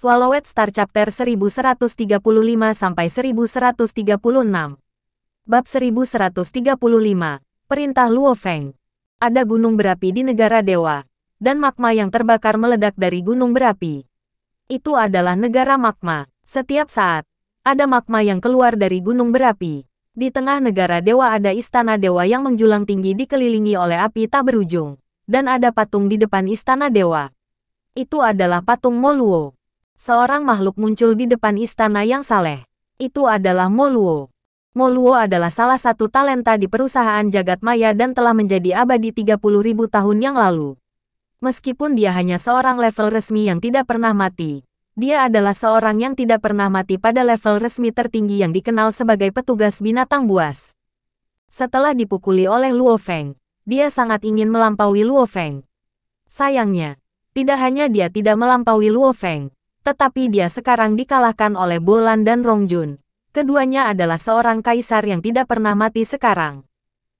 Swallowed Star Chapter 1135-1136. Bab 1135, Perintah Luo Feng. Ada gunung berapi di negara dewa, dan magma yang terbakar meledak dari gunung berapi. Itu adalah negara magma. Setiap saat, ada magma yang keluar dari gunung berapi. Di tengah negara dewa ada istana dewa yang menjulang tinggi dikelilingi oleh api tak berujung. Dan ada patung di depan istana dewa. Itu adalah patung Moluo Seorang makhluk muncul di depan istana yang saleh. Itu adalah Moluo. Moluo adalah salah satu talenta di perusahaan jagat maya dan telah menjadi abadi 30.000 tahun yang lalu. Meskipun dia hanya seorang level resmi yang tidak pernah mati, dia adalah seorang yang tidak pernah mati pada level resmi tertinggi yang dikenal sebagai petugas binatang buas. Setelah dipukuli oleh Luo Feng, dia sangat ingin melampaui Luo Feng. Sayangnya, tidak hanya dia tidak melampaui Luo Feng, tetapi dia sekarang dikalahkan oleh Bolan dan Rongjun. Keduanya adalah seorang kaisar yang tidak pernah mati sekarang.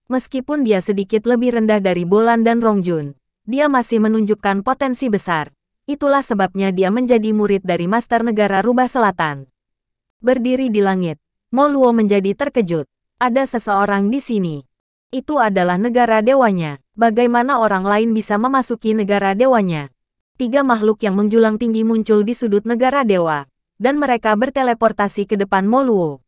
Meskipun dia sedikit lebih rendah dari Bolan dan Rongjun, dia masih menunjukkan potensi besar. Itulah sebabnya dia menjadi murid dari Master Negara Rubah Selatan. Berdiri di langit, Moluo menjadi terkejut. Ada seseorang di sini. Itu adalah negara dewanya. Bagaimana orang lain bisa memasuki negara dewanya? tiga makhluk yang menjulang tinggi muncul di sudut negara dewa, dan mereka berteleportasi ke depan Moluo.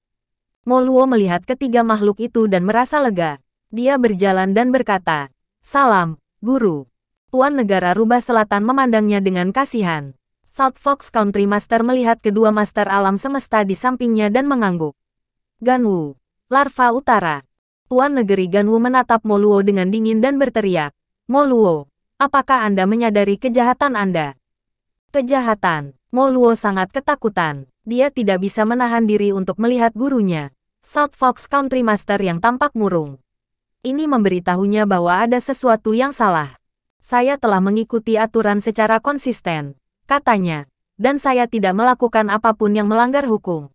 Moluo melihat ketiga makhluk itu dan merasa lega. Dia berjalan dan berkata, Salam, Guru. Tuan Negara Rubah Selatan memandangnya dengan kasihan. South Fox Country Master melihat kedua Master Alam Semesta di sampingnya dan mengangguk. Ganwu, Larva Utara. Tuan Negeri Ganwu menatap Moluo dengan dingin dan berteriak, Moluo, Apakah Anda menyadari kejahatan Anda? Kejahatan. Moluo sangat ketakutan. Dia tidak bisa menahan diri untuk melihat gurunya, South Fox Country Master yang tampak murung. Ini memberitahunya bahwa ada sesuatu yang salah. Saya telah mengikuti aturan secara konsisten, katanya, dan saya tidak melakukan apapun yang melanggar hukum.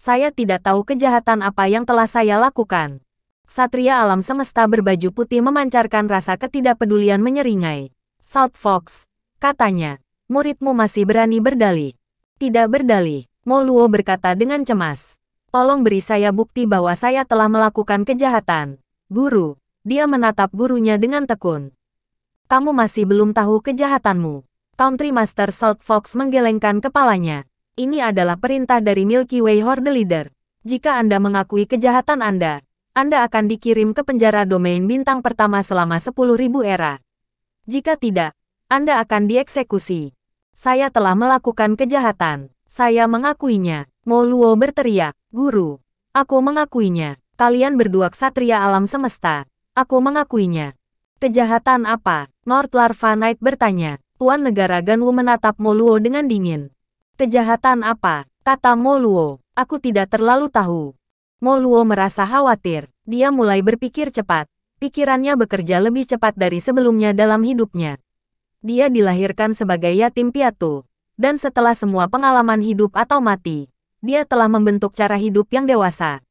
Saya tidak tahu kejahatan apa yang telah saya lakukan. Satria alam semesta berbaju putih memancarkan rasa ketidakpedulian menyeringai. Salt Fox, katanya, muridmu masih berani berdalih. Tidak berdalih, Moluo berkata dengan cemas. Tolong beri saya bukti bahwa saya telah melakukan kejahatan. Guru, dia menatap gurunya dengan tekun. Kamu masih belum tahu kejahatanmu. Country Master Salt Fox menggelengkan kepalanya. Ini adalah perintah dari Milky Way Horde Leader. Jika Anda mengakui kejahatan Anda, anda akan dikirim ke penjara domain bintang pertama selama 10.000 era. Jika tidak, Anda akan dieksekusi. Saya telah melakukan kejahatan. Saya mengakuinya. Moluo berteriak, Guru. Aku mengakuinya. Kalian berdua ksatria alam semesta. Aku mengakuinya. Kejahatan apa? North Larva Knight bertanya. Tuan Negara Ganwu menatap Moluo dengan dingin. Kejahatan apa? Kata Moluo. Aku tidak terlalu tahu. Moluo merasa khawatir. Dia mulai berpikir cepat. Pikirannya bekerja lebih cepat dari sebelumnya dalam hidupnya. Dia dilahirkan sebagai yatim piatu. Dan setelah semua pengalaman hidup atau mati, dia telah membentuk cara hidup yang dewasa.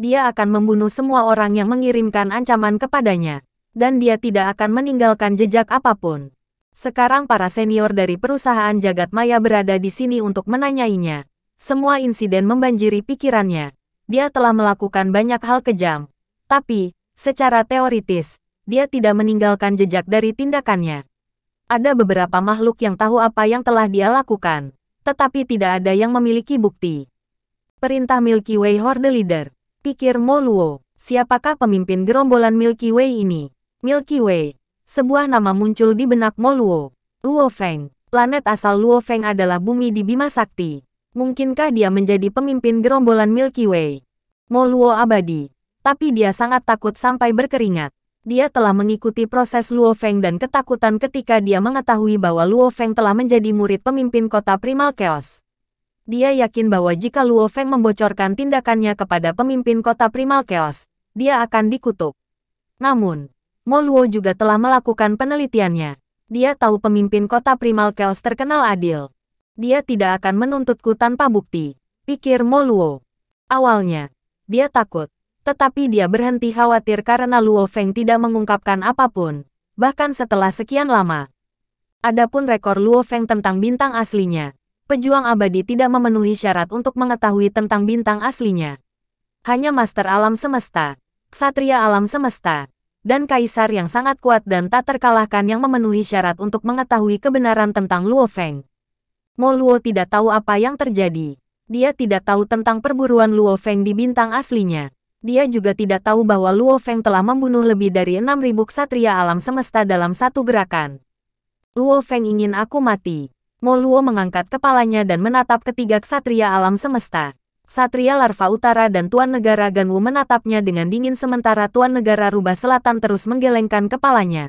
Dia akan membunuh semua orang yang mengirimkan ancaman kepadanya. Dan dia tidak akan meninggalkan jejak apapun. Sekarang para senior dari perusahaan jagat maya berada di sini untuk menanyainya. Semua insiden membanjiri pikirannya dia telah melakukan banyak hal kejam. Tapi, secara teoritis, dia tidak meninggalkan jejak dari tindakannya. Ada beberapa makhluk yang tahu apa yang telah dia lakukan, tetapi tidak ada yang memiliki bukti. Perintah Milky Way Horde Leader, pikir Moluo, siapakah pemimpin gerombolan Milky Way ini? Milky Way, sebuah nama muncul di benak Moluo. Luo Feng, planet asal Luo Feng adalah bumi di Bima Sakti. Mungkinkah dia menjadi pemimpin gerombolan Milky Way? Moluo abadi. Tapi dia sangat takut sampai berkeringat. Dia telah mengikuti proses Luo Feng dan ketakutan ketika dia mengetahui bahwa Luo Feng telah menjadi murid pemimpin kota Primal Chaos. Dia yakin bahwa jika Luo Feng membocorkan tindakannya kepada pemimpin kota Primal Chaos, dia akan dikutuk. Namun, Mo Luo juga telah melakukan penelitiannya. Dia tahu pemimpin kota Primal Chaos terkenal adil. Dia tidak akan menuntutku tanpa bukti, pikir Moluo. Awalnya, dia takut, tetapi dia berhenti khawatir karena Luo Feng tidak mengungkapkan apapun, bahkan setelah sekian lama. Adapun rekor Luo Feng tentang bintang aslinya, pejuang abadi tidak memenuhi syarat untuk mengetahui tentang bintang aslinya. Hanya Master Alam Semesta, Satria Alam Semesta, dan kaisar yang sangat kuat dan tak terkalahkan yang memenuhi syarat untuk mengetahui kebenaran tentang Luo Feng. Mo Luo tidak tahu apa yang terjadi. Dia tidak tahu tentang perburuan Luo Feng di bintang aslinya. Dia juga tidak tahu bahwa Luo Feng telah membunuh lebih dari 6.000 ksatria alam semesta dalam satu gerakan. Luo Feng ingin aku mati. Mo Luo mengangkat kepalanya dan menatap ketiga ksatria alam semesta. Satria Larva Utara dan Tuan Negara Ganwu menatapnya dengan dingin sementara Tuan Negara Rubah Selatan terus menggelengkan kepalanya.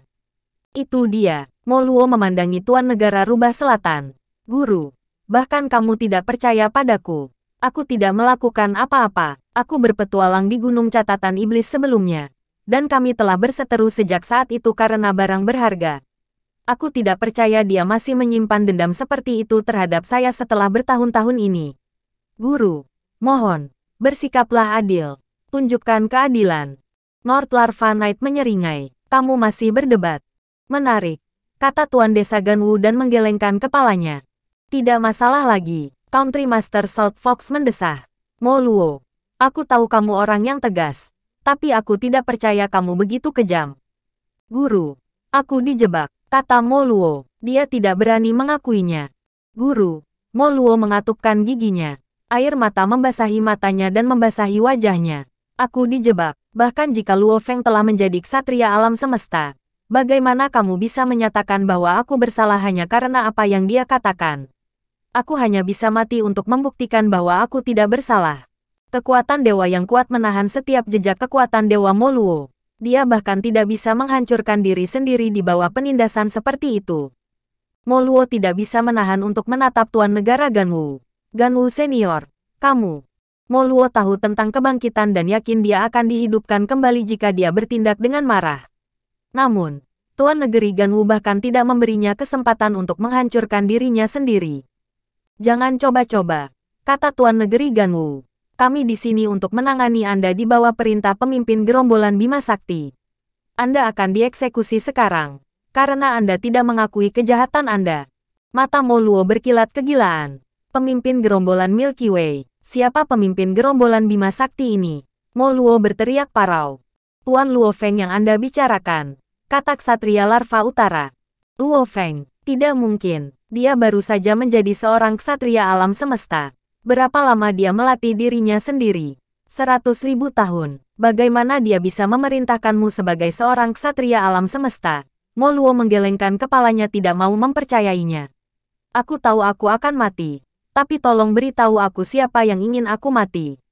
Itu dia, Mo Luo memandangi Tuan Negara Rubah Selatan. Guru, bahkan kamu tidak percaya padaku. Aku tidak melakukan apa-apa. Aku berpetualang di Gunung Catatan Iblis sebelumnya. Dan kami telah berseteru sejak saat itu karena barang berharga. Aku tidak percaya dia masih menyimpan dendam seperti itu terhadap saya setelah bertahun-tahun ini. Guru, mohon, bersikaplah adil. Tunjukkan keadilan. North Larva Knight menyeringai. Kamu masih berdebat. Menarik, kata Tuan Desa Ganwu dan menggelengkan kepalanya. Tidak masalah lagi, Country Master Salt Fox mendesah. Mo Luo, aku tahu kamu orang yang tegas, tapi aku tidak percaya kamu begitu kejam. Guru, aku dijebak, kata Mo Luo. Dia tidak berani mengakuinya. Guru, Mo Luo mengatupkan giginya. Air mata membasahi matanya dan membasahi wajahnya. Aku dijebak, bahkan jika Luo Feng telah menjadi ksatria alam semesta. Bagaimana kamu bisa menyatakan bahwa aku bersalah hanya karena apa yang dia katakan? aku hanya bisa mati untuk membuktikan bahwa aku tidak bersalah. Kekuatan dewa yang kuat menahan setiap jejak kekuatan dewa Moluo. Dia bahkan tidak bisa menghancurkan diri sendiri di bawah penindasan seperti itu. Moluo tidak bisa menahan untuk menatap Tuan Negara Ganwu. Ganwu Senior, kamu. Moluo tahu tentang kebangkitan dan yakin dia akan dihidupkan kembali jika dia bertindak dengan marah. Namun, Tuan Negeri Ganwu bahkan tidak memberinya kesempatan untuk menghancurkan dirinya sendiri. Jangan coba-coba, kata Tuan Negeri Ganwu. Kami di sini untuk menangani Anda di bawah perintah pemimpin gerombolan Bima Sakti. Anda akan dieksekusi sekarang, karena Anda tidak mengakui kejahatan Anda. Mata Moluo berkilat kegilaan. Pemimpin gerombolan Milky Way, siapa pemimpin gerombolan Bima Sakti ini? Moluo berteriak parau. Tuan Luo Feng yang Anda bicarakan, kata Ksatria Larva Utara. Luo Feng, tidak mungkin. Dia baru saja menjadi seorang ksatria alam semesta. Berapa lama dia melatih dirinya sendiri? Seratus ribu tahun. Bagaimana dia bisa memerintahkanmu sebagai seorang ksatria alam semesta? Moluo menggelengkan kepalanya tidak mau mempercayainya. Aku tahu aku akan mati. Tapi tolong beritahu aku siapa yang ingin aku mati.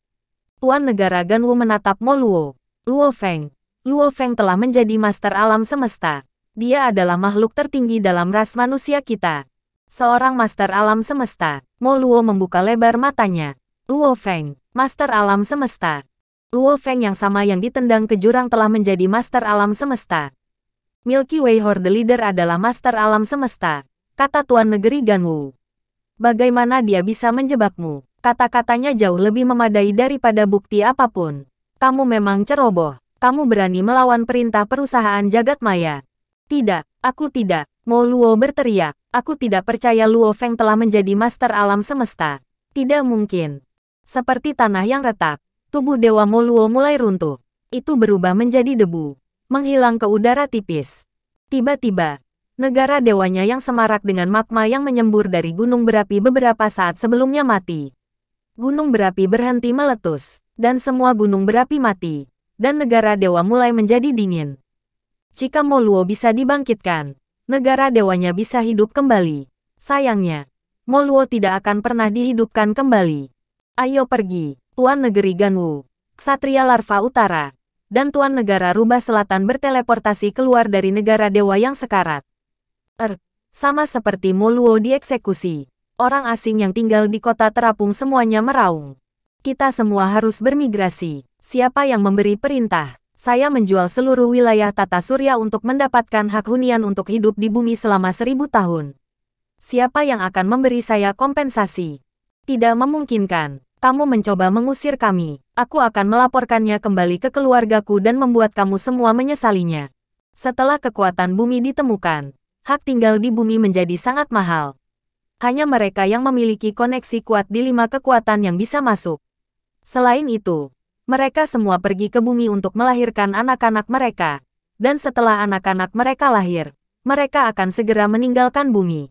Tuan Negara Ganwu menatap Moluo. Luo Feng. Luo Feng telah menjadi master alam semesta. Dia adalah makhluk tertinggi dalam ras manusia kita. Seorang master alam semesta. Mo Luo membuka lebar matanya. Luo Feng, master alam semesta. Luo Feng yang sama yang ditendang ke jurang telah menjadi master alam semesta. Milky Way Horde Leader adalah master alam semesta, kata Tuan Negeri Ganwu. Bagaimana dia bisa menjebakmu? Kata-katanya jauh lebih memadai daripada bukti apapun. Kamu memang ceroboh. Kamu berani melawan perintah perusahaan jagat maya. Tidak, aku tidak. Mo Luo berteriak. Aku tidak percaya Luo Feng telah menjadi master alam semesta. Tidak mungkin. Seperti tanah yang retak, tubuh Dewa Moluo mulai runtuh. Itu berubah menjadi debu, menghilang ke udara tipis. Tiba-tiba, negara dewanya yang semarak dengan magma yang menyembur dari gunung berapi beberapa saat sebelumnya mati. Gunung berapi berhenti meletus, dan semua gunung berapi mati, dan negara dewa mulai menjadi dingin. Jika Moluo bisa dibangkitkan, negara dewanya bisa hidup kembali. Sayangnya, Moluo tidak akan pernah dihidupkan kembali. Ayo pergi, Tuan Negeri Ganwu, Ksatria Larva Utara, dan Tuan Negara Rubah Selatan berteleportasi keluar dari negara dewa yang sekarat. Er, sama seperti Moluo dieksekusi, orang asing yang tinggal di kota terapung semuanya meraung. Kita semua harus bermigrasi, siapa yang memberi perintah? Saya menjual seluruh wilayah tata surya untuk mendapatkan hak hunian untuk hidup di bumi selama seribu tahun. Siapa yang akan memberi saya kompensasi? Tidak memungkinkan. Kamu mencoba mengusir kami. Aku akan melaporkannya kembali ke keluargaku dan membuat kamu semua menyesalinya. Setelah kekuatan bumi ditemukan, hak tinggal di bumi menjadi sangat mahal. Hanya mereka yang memiliki koneksi kuat di lima kekuatan yang bisa masuk. Selain itu, mereka semua pergi ke bumi untuk melahirkan anak-anak mereka. Dan setelah anak-anak mereka lahir, mereka akan segera meninggalkan bumi.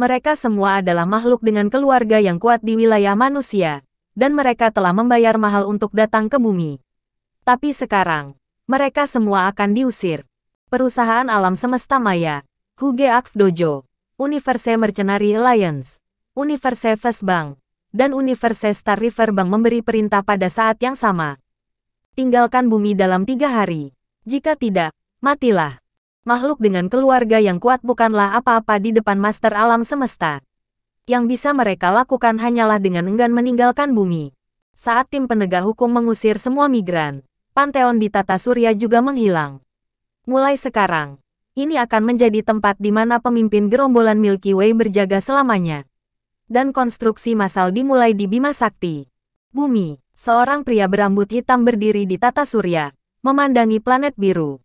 Mereka semua adalah makhluk dengan keluarga yang kuat di wilayah manusia, dan mereka telah membayar mahal untuk datang ke bumi. Tapi sekarang, mereka semua akan diusir. Perusahaan alam semesta maya, Huge Axe Dojo, Universe Mercenary Alliance, Universe Fest Bank, dan Universitas Star River Bank memberi perintah pada saat yang sama. Tinggalkan bumi dalam tiga hari. Jika tidak, matilah. Makhluk dengan keluarga yang kuat bukanlah apa-apa di depan master alam semesta. Yang bisa mereka lakukan hanyalah dengan enggan meninggalkan bumi. Saat tim penegak hukum mengusir semua migran, Panteon di Tata Surya juga menghilang. Mulai sekarang, ini akan menjadi tempat di mana pemimpin gerombolan Milky Way berjaga selamanya dan konstruksi masal dimulai di Bima Sakti. Bumi, seorang pria berambut hitam berdiri di tata surya, memandangi planet biru.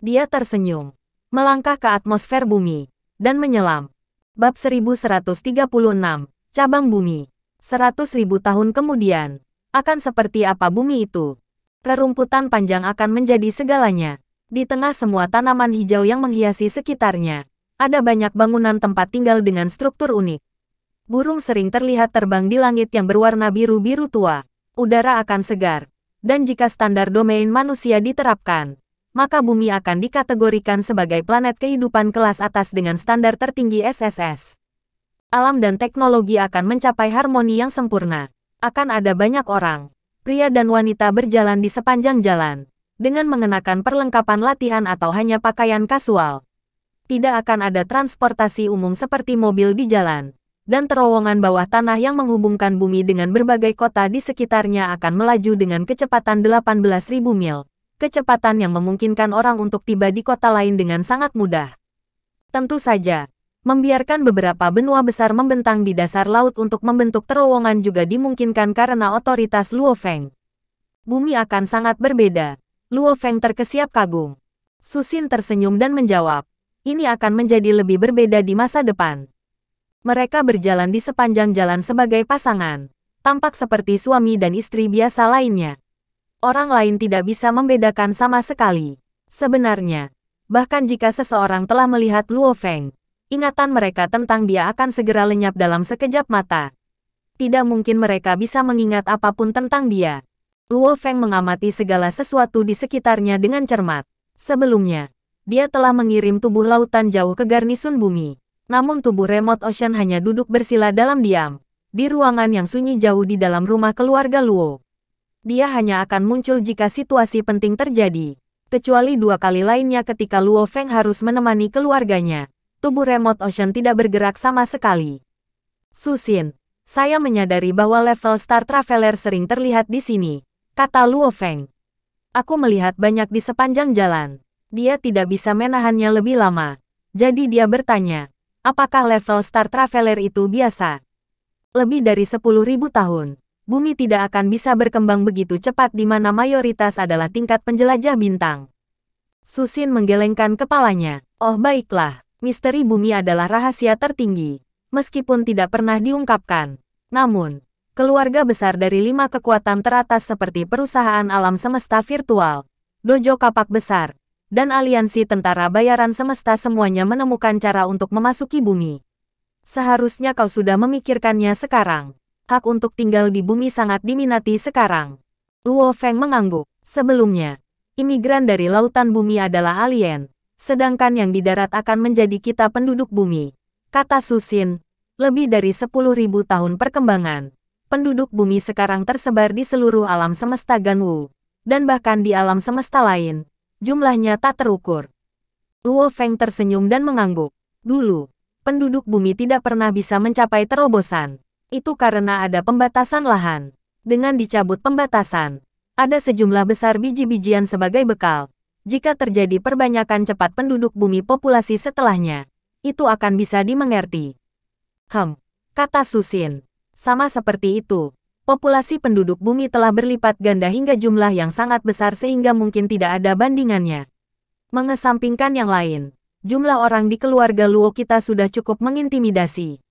Dia tersenyum, melangkah ke atmosfer bumi, dan menyelam. Bab 1136, Cabang Bumi. 100.000 tahun kemudian, akan seperti apa bumi itu? Rerumputan panjang akan menjadi segalanya. Di tengah semua tanaman hijau yang menghiasi sekitarnya, ada banyak bangunan tempat tinggal dengan struktur unik burung sering terlihat terbang di langit yang berwarna biru-biru tua. Udara akan segar. Dan jika standar domain manusia diterapkan, maka bumi akan dikategorikan sebagai planet kehidupan kelas atas dengan standar tertinggi SSS. Alam dan teknologi akan mencapai harmoni yang sempurna. Akan ada banyak orang, pria dan wanita berjalan di sepanjang jalan, dengan mengenakan perlengkapan latihan atau hanya pakaian kasual. Tidak akan ada transportasi umum seperti mobil di jalan, dan terowongan bawah tanah yang menghubungkan bumi dengan berbagai kota di sekitarnya akan melaju dengan kecepatan 18.000 mil, kecepatan yang memungkinkan orang untuk tiba di kota lain dengan sangat mudah. Tentu saja, membiarkan beberapa benua besar membentang di dasar laut untuk membentuk terowongan juga dimungkinkan karena otoritas Luo Feng. Bumi akan sangat berbeda. Luo Feng terkesiap kagum. Susin tersenyum dan menjawab, ini akan menjadi lebih berbeda di masa depan. Mereka berjalan di sepanjang jalan sebagai pasangan. Tampak seperti suami dan istri biasa lainnya. Orang lain tidak bisa membedakan sama sekali. Sebenarnya, bahkan jika seseorang telah melihat Luo Feng, ingatan mereka tentang dia akan segera lenyap dalam sekejap mata. Tidak mungkin mereka bisa mengingat apapun tentang dia. Luo Feng mengamati segala sesuatu di sekitarnya dengan cermat. Sebelumnya, dia telah mengirim tubuh lautan jauh ke garnisun bumi. Namun tubuh remote Ocean hanya duduk bersila dalam diam, di ruangan yang sunyi jauh di dalam rumah keluarga Luo. Dia hanya akan muncul jika situasi penting terjadi, kecuali dua kali lainnya ketika Luo Feng harus menemani keluarganya. Tubuh remote Ocean tidak bergerak sama sekali. Susin, saya menyadari bahwa level Star Traveler sering terlihat di sini, kata Luo Feng. Aku melihat banyak di sepanjang jalan. Dia tidak bisa menahannya lebih lama. Jadi dia bertanya, apakah level Star Traveler itu biasa? Lebih dari 10.000 tahun, bumi tidak akan bisa berkembang begitu cepat di mana mayoritas adalah tingkat penjelajah bintang. Susin menggelengkan kepalanya. Oh baiklah, misteri bumi adalah rahasia tertinggi. Meskipun tidak pernah diungkapkan. Namun, keluarga besar dari lima kekuatan teratas seperti perusahaan alam semesta virtual, dojo kapak besar, dan aliansi tentara bayaran semesta semuanya menemukan cara untuk memasuki bumi. Seharusnya kau sudah memikirkannya sekarang. Hak untuk tinggal di bumi sangat diminati sekarang. Luo Feng mengangguk. Sebelumnya, imigran dari lautan bumi adalah alien, sedangkan yang di darat akan menjadi kita penduduk bumi. Kata Susin, lebih dari 10.000 tahun perkembangan, penduduk bumi sekarang tersebar di seluruh alam semesta Ganwu, dan bahkan di alam semesta lain, jumlahnya tak terukur. Luo Feng tersenyum dan mengangguk. Dulu, penduduk bumi tidak pernah bisa mencapai terobosan. Itu karena ada pembatasan lahan. Dengan dicabut pembatasan, ada sejumlah besar biji-bijian sebagai bekal. Jika terjadi perbanyakan cepat penduduk bumi populasi setelahnya, itu akan bisa dimengerti. Hem, kata Susin. Sama seperti itu, populasi penduduk bumi telah berlipat ganda hingga jumlah yang sangat besar sehingga mungkin tidak ada bandingannya. Mengesampingkan yang lain, jumlah orang di keluarga Luo kita sudah cukup mengintimidasi.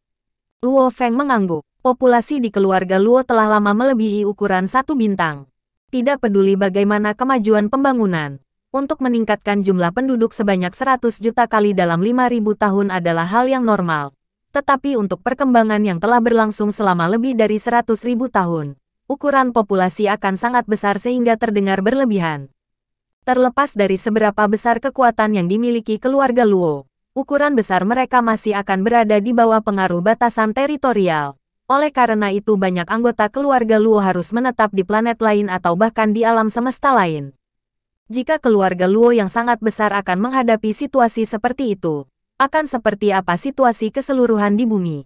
Luo Feng mengangguk. Populasi di keluarga Luo telah lama melebihi ukuran satu bintang. Tidak peduli bagaimana kemajuan pembangunan, untuk meningkatkan jumlah penduduk sebanyak 100 juta kali dalam 5000 tahun adalah hal yang normal tetapi untuk perkembangan yang telah berlangsung selama lebih dari 100.000 tahun, ukuran populasi akan sangat besar sehingga terdengar berlebihan. Terlepas dari seberapa besar kekuatan yang dimiliki keluarga Luo, ukuran besar mereka masih akan berada di bawah pengaruh batasan teritorial. Oleh karena itu banyak anggota keluarga Luo harus menetap di planet lain atau bahkan di alam semesta lain. Jika keluarga Luo yang sangat besar akan menghadapi situasi seperti itu, akan seperti apa situasi keseluruhan di bumi.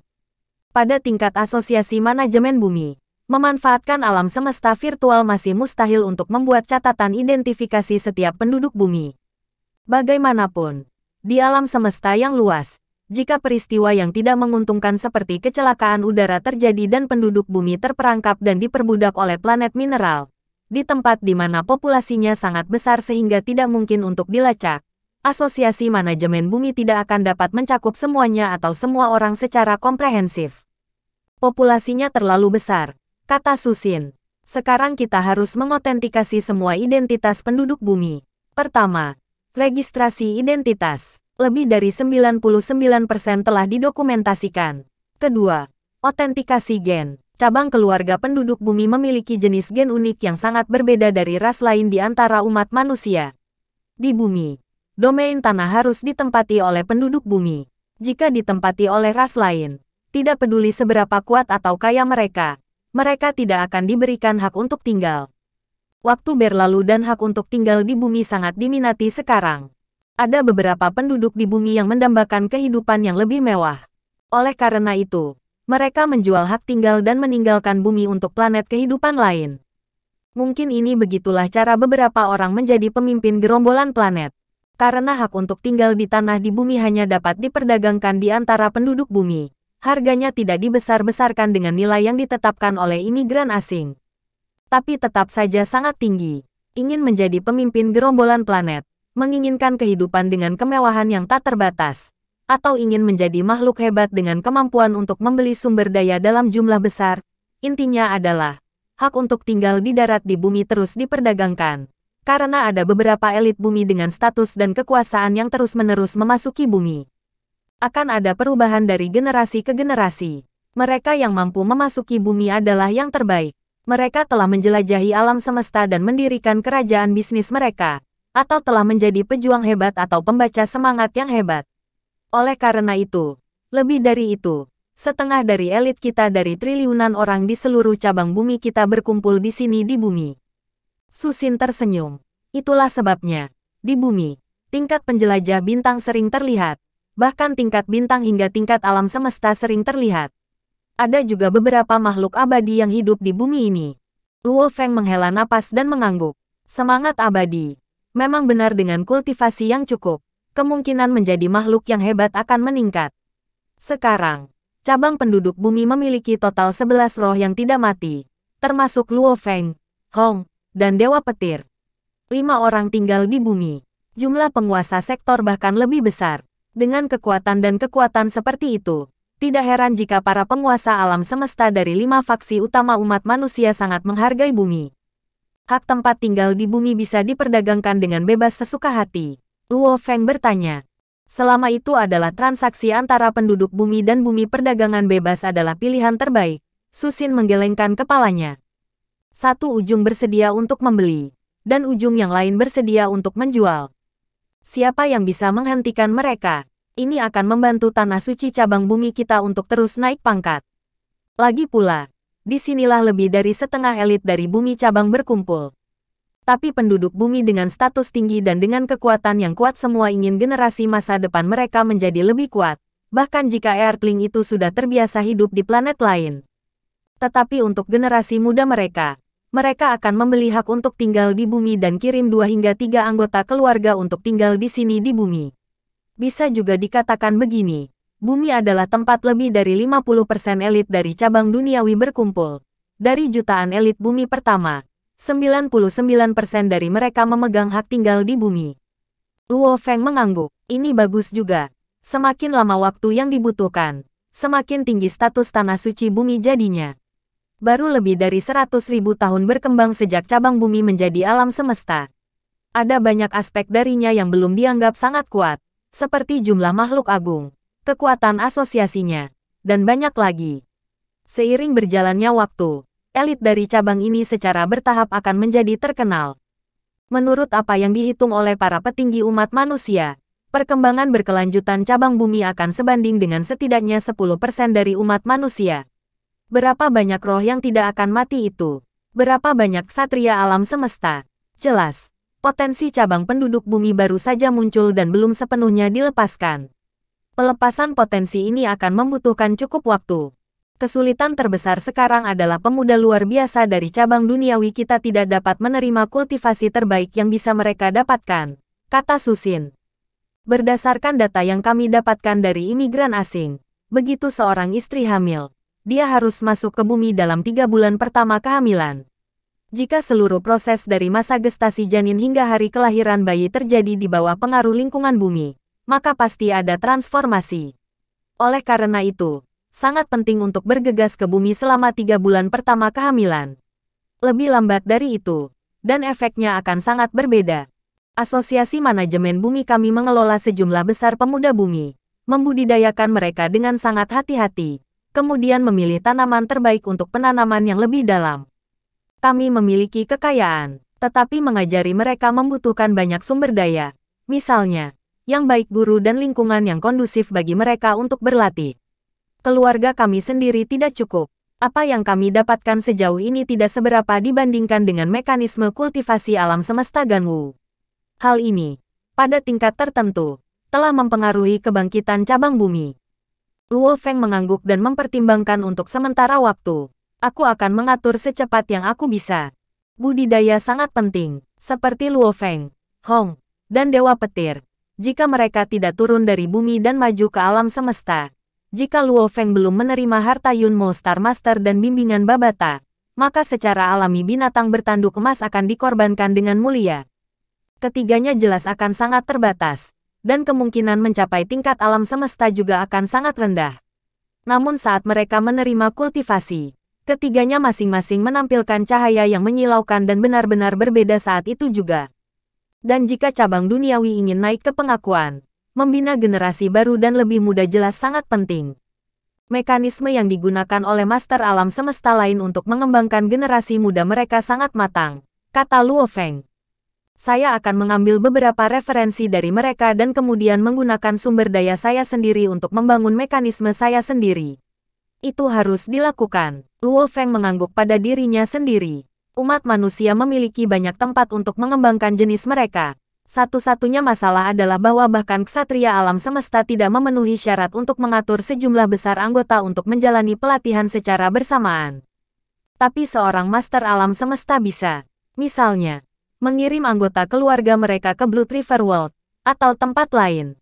Pada tingkat asosiasi manajemen bumi, memanfaatkan alam semesta virtual masih mustahil untuk membuat catatan identifikasi setiap penduduk bumi. Bagaimanapun, di alam semesta yang luas, jika peristiwa yang tidak menguntungkan seperti kecelakaan udara terjadi dan penduduk bumi terperangkap dan diperbudak oleh planet mineral, di tempat di mana populasinya sangat besar sehingga tidak mungkin untuk dilacak, asosiasi manajemen bumi tidak akan dapat mencakup semuanya atau semua orang secara komprehensif. Populasinya terlalu besar, kata Susin. Sekarang kita harus mengotentikasi semua identitas penduduk bumi. Pertama, registrasi identitas. Lebih dari 99% telah didokumentasikan. Kedua, otentikasi gen. Cabang keluarga penduduk bumi memiliki jenis gen unik yang sangat berbeda dari ras lain di antara umat manusia. Di bumi, domain tanah harus ditempati oleh penduduk bumi. Jika ditempati oleh ras lain, tidak peduli seberapa kuat atau kaya mereka, mereka tidak akan diberikan hak untuk tinggal. Waktu berlalu dan hak untuk tinggal di bumi sangat diminati sekarang. Ada beberapa penduduk di bumi yang mendambakan kehidupan yang lebih mewah. Oleh karena itu, mereka menjual hak tinggal dan meninggalkan bumi untuk planet kehidupan lain. Mungkin ini begitulah cara beberapa orang menjadi pemimpin gerombolan planet karena hak untuk tinggal di tanah di bumi hanya dapat diperdagangkan di antara penduduk bumi. Harganya tidak dibesar-besarkan dengan nilai yang ditetapkan oleh imigran asing. Tapi tetap saja sangat tinggi. Ingin menjadi pemimpin gerombolan planet, menginginkan kehidupan dengan kemewahan yang tak terbatas, atau ingin menjadi makhluk hebat dengan kemampuan untuk membeli sumber daya dalam jumlah besar, intinya adalah hak untuk tinggal di darat di bumi terus diperdagangkan karena ada beberapa elit bumi dengan status dan kekuasaan yang terus-menerus memasuki bumi. Akan ada perubahan dari generasi ke generasi. Mereka yang mampu memasuki bumi adalah yang terbaik. Mereka telah menjelajahi alam semesta dan mendirikan kerajaan bisnis mereka, atau telah menjadi pejuang hebat atau pembaca semangat yang hebat. Oleh karena itu, lebih dari itu, setengah dari elit kita dari triliunan orang di seluruh cabang bumi kita berkumpul di sini di bumi. Susin tersenyum. Itulah sebabnya, di bumi, tingkat penjelajah bintang sering terlihat. Bahkan tingkat bintang hingga tingkat alam semesta sering terlihat. Ada juga beberapa makhluk abadi yang hidup di bumi ini. Luo Feng menghela napas dan mengangguk. Semangat abadi. Memang benar dengan kultivasi yang cukup, kemungkinan menjadi makhluk yang hebat akan meningkat. Sekarang, cabang penduduk bumi memiliki total 11 roh yang tidak mati, termasuk Luo Feng, Hong, dan Dewa Petir. Lima orang tinggal di bumi. Jumlah penguasa sektor bahkan lebih besar. Dengan kekuatan dan kekuatan seperti itu, tidak heran jika para penguasa alam semesta dari lima faksi utama umat manusia sangat menghargai bumi. Hak tempat tinggal di bumi bisa diperdagangkan dengan bebas sesuka hati. Luo Feng bertanya. Selama itu adalah transaksi antara penduduk bumi dan bumi perdagangan bebas adalah pilihan terbaik. Susin menggelengkan kepalanya. Satu ujung bersedia untuk membeli, dan ujung yang lain bersedia untuk menjual. Siapa yang bisa menghentikan mereka? Ini akan membantu Tanah Suci cabang bumi kita untuk terus naik pangkat. Lagi pula, disinilah lebih dari setengah elit dari bumi cabang berkumpul. Tapi penduduk bumi dengan status tinggi dan dengan kekuatan yang kuat semua ingin generasi masa depan mereka menjadi lebih kuat, bahkan jika Earthling itu sudah terbiasa hidup di planet lain. Tetapi untuk generasi muda mereka, mereka akan membeli hak untuk tinggal di bumi dan kirim dua hingga tiga anggota keluarga untuk tinggal di sini di bumi. Bisa juga dikatakan begini, bumi adalah tempat lebih dari 50% elit dari cabang duniawi berkumpul. Dari jutaan elit bumi pertama, 99% dari mereka memegang hak tinggal di bumi. Luo Feng mengangguk. Ini bagus juga. Semakin lama waktu yang dibutuhkan, semakin tinggi status tanah suci bumi jadinya baru lebih dari 100 ribu tahun berkembang sejak cabang bumi menjadi alam semesta. Ada banyak aspek darinya yang belum dianggap sangat kuat, seperti jumlah makhluk agung, kekuatan asosiasinya, dan banyak lagi. Seiring berjalannya waktu, elit dari cabang ini secara bertahap akan menjadi terkenal. Menurut apa yang dihitung oleh para petinggi umat manusia, perkembangan berkelanjutan cabang bumi akan sebanding dengan setidaknya 10% dari umat manusia. Berapa banyak roh yang tidak akan mati itu? Berapa banyak satria alam semesta? Jelas, potensi cabang penduduk bumi baru saja muncul dan belum sepenuhnya dilepaskan. Pelepasan potensi ini akan membutuhkan cukup waktu. Kesulitan terbesar sekarang adalah pemuda luar biasa dari cabang duniawi kita tidak dapat menerima kultivasi terbaik yang bisa mereka dapatkan, kata Susin. Berdasarkan data yang kami dapatkan dari imigran asing, begitu seorang istri hamil, dia harus masuk ke bumi dalam tiga bulan pertama kehamilan. Jika seluruh proses dari masa gestasi janin hingga hari kelahiran bayi terjadi di bawah pengaruh lingkungan bumi, maka pasti ada transformasi. Oleh karena itu, sangat penting untuk bergegas ke bumi selama tiga bulan pertama kehamilan. Lebih lambat dari itu, dan efeknya akan sangat berbeda. Asosiasi Manajemen Bumi kami mengelola sejumlah besar pemuda bumi, membudidayakan mereka dengan sangat hati-hati kemudian memilih tanaman terbaik untuk penanaman yang lebih dalam. Kami memiliki kekayaan, tetapi mengajari mereka membutuhkan banyak sumber daya. Misalnya, yang baik guru dan lingkungan yang kondusif bagi mereka untuk berlatih. Keluarga kami sendiri tidak cukup. Apa yang kami dapatkan sejauh ini tidak seberapa dibandingkan dengan mekanisme kultivasi alam semesta Ganwu. Hal ini, pada tingkat tertentu, telah mempengaruhi kebangkitan cabang bumi. Luo Feng mengangguk dan mempertimbangkan untuk sementara waktu. Aku akan mengatur secepat yang aku bisa. Budidaya sangat penting, seperti Luo Feng, Hong, dan Dewa Petir. Jika mereka tidak turun dari bumi dan maju ke alam semesta, jika Luo Feng belum menerima harta Yunmo Star Master dan bimbingan Babata, maka secara alami binatang bertanduk emas akan dikorbankan dengan mulia. Ketiganya jelas akan sangat terbatas dan kemungkinan mencapai tingkat alam semesta juga akan sangat rendah. Namun saat mereka menerima kultivasi, ketiganya masing-masing menampilkan cahaya yang menyilaukan dan benar-benar berbeda saat itu juga. Dan jika cabang duniawi ingin naik ke pengakuan, membina generasi baru dan lebih muda jelas sangat penting. Mekanisme yang digunakan oleh Master Alam Semesta lain untuk mengembangkan generasi muda mereka sangat matang, kata Luo Feng saya akan mengambil beberapa referensi dari mereka dan kemudian menggunakan sumber daya saya sendiri untuk membangun mekanisme saya sendiri. Itu harus dilakukan. Luo Feng mengangguk pada dirinya sendiri. Umat manusia memiliki banyak tempat untuk mengembangkan jenis mereka. Satu-satunya masalah adalah bahwa bahkan ksatria alam semesta tidak memenuhi syarat untuk mengatur sejumlah besar anggota untuk menjalani pelatihan secara bersamaan. Tapi seorang master alam semesta bisa. Misalnya, mengirim anggota keluarga mereka ke Blue River World, atau tempat lain.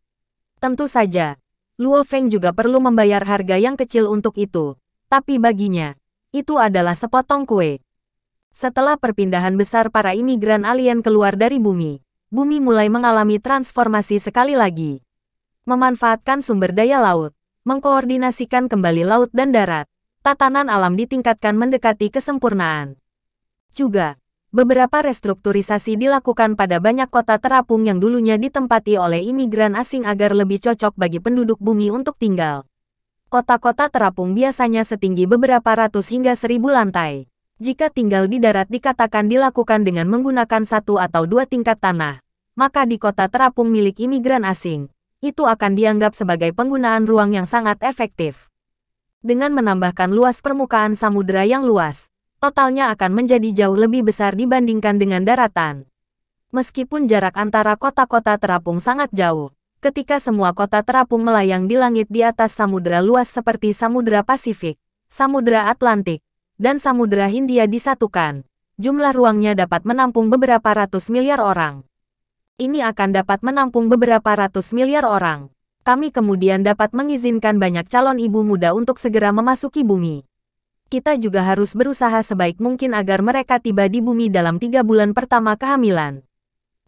Tentu saja, Luo Feng juga perlu membayar harga yang kecil untuk itu, tapi baginya, itu adalah sepotong kue. Setelah perpindahan besar para imigran alien keluar dari bumi, bumi mulai mengalami transformasi sekali lagi. Memanfaatkan sumber daya laut, mengkoordinasikan kembali laut dan darat, tatanan alam ditingkatkan mendekati kesempurnaan. Juga, beberapa restrukturisasi dilakukan pada banyak kota terapung yang dulunya ditempati oleh imigran asing agar lebih cocok bagi penduduk bumi untuk tinggal. Kota-kota terapung biasanya setinggi beberapa ratus hingga seribu lantai. Jika tinggal di darat dikatakan dilakukan dengan menggunakan satu atau dua tingkat tanah, maka di kota terapung milik imigran asing, itu akan dianggap sebagai penggunaan ruang yang sangat efektif. Dengan menambahkan luas permukaan samudera yang luas, totalnya akan menjadi jauh lebih besar dibandingkan dengan daratan. Meskipun jarak antara kota-kota terapung sangat jauh, ketika semua kota terapung melayang di langit di atas samudera luas seperti Samudera Pasifik, Samudera Atlantik, dan Samudera Hindia disatukan, jumlah ruangnya dapat menampung beberapa ratus miliar orang. Ini akan dapat menampung beberapa ratus miliar orang. Kami kemudian dapat mengizinkan banyak calon ibu muda untuk segera memasuki bumi kita juga harus berusaha sebaik mungkin agar mereka tiba di bumi dalam tiga bulan pertama kehamilan.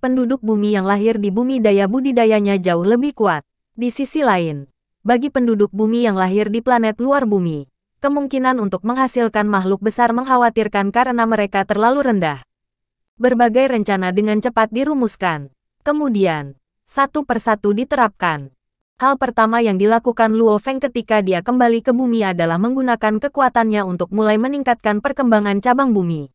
Penduduk bumi yang lahir di bumi daya budidayanya jauh lebih kuat. Di sisi lain, bagi penduduk bumi yang lahir di planet luar bumi, kemungkinan untuk menghasilkan makhluk besar mengkhawatirkan karena mereka terlalu rendah. Berbagai rencana dengan cepat dirumuskan. Kemudian, satu persatu diterapkan. Hal pertama yang dilakukan Luo Feng ketika dia kembali ke bumi adalah menggunakan kekuatannya untuk mulai meningkatkan perkembangan cabang bumi.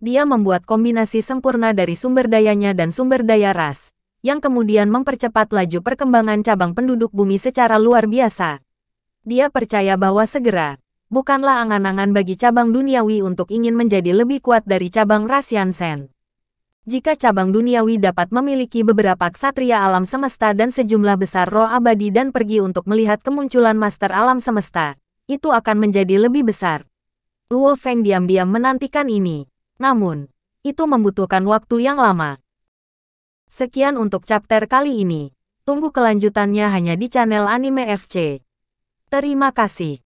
Dia membuat kombinasi sempurna dari sumber dayanya dan sumber daya ras, yang kemudian mempercepat laju perkembangan cabang penduduk bumi secara luar biasa. Dia percaya bahwa segera, bukanlah angan-angan bagi cabang duniawi untuk ingin menjadi lebih kuat dari cabang ras Yansen jika cabang duniawi dapat memiliki beberapa ksatria alam semesta dan sejumlah besar roh abadi dan pergi untuk melihat kemunculan master alam semesta, itu akan menjadi lebih besar. Luo Feng diam-diam menantikan ini. Namun, itu membutuhkan waktu yang lama. Sekian untuk chapter kali ini. Tunggu kelanjutannya hanya di channel Anime FC. Terima kasih.